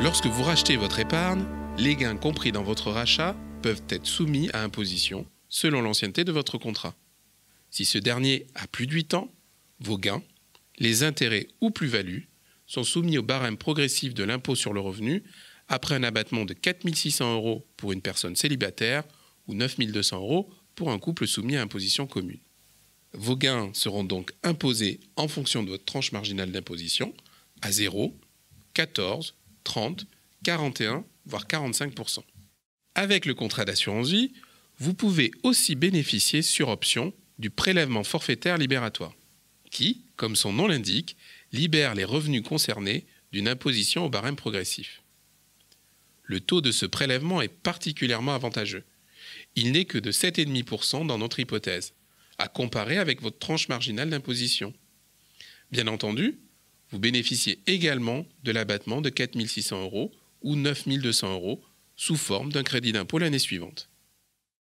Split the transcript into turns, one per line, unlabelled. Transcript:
Lorsque vous rachetez votre épargne, les gains compris dans votre rachat peuvent être soumis à imposition selon l'ancienneté de votre contrat. Si ce dernier a plus de 8 ans, vos gains, les intérêts ou plus-values sont soumis au barème progressif de l'impôt sur le revenu après un abattement de 4600 euros pour une personne célibataire ou 9200 euros pour un couple soumis à imposition commune. Vos gains seront donc imposés en fonction de votre tranche marginale d'imposition à 0, 14 30, 41, voire 45%. Avec le contrat d'assurance vie, vous pouvez aussi bénéficier sur option du prélèvement forfaitaire libératoire, qui, comme son nom l'indique, libère les revenus concernés d'une imposition au barème progressif. Le taux de ce prélèvement est particulièrement avantageux. Il n'est que de 7,5% dans notre hypothèse, à comparer avec votre tranche marginale d'imposition. Bien entendu, vous bénéficiez également de l'abattement de 4 600 euros ou 9 200 euros sous forme d'un crédit d'impôt l'année suivante.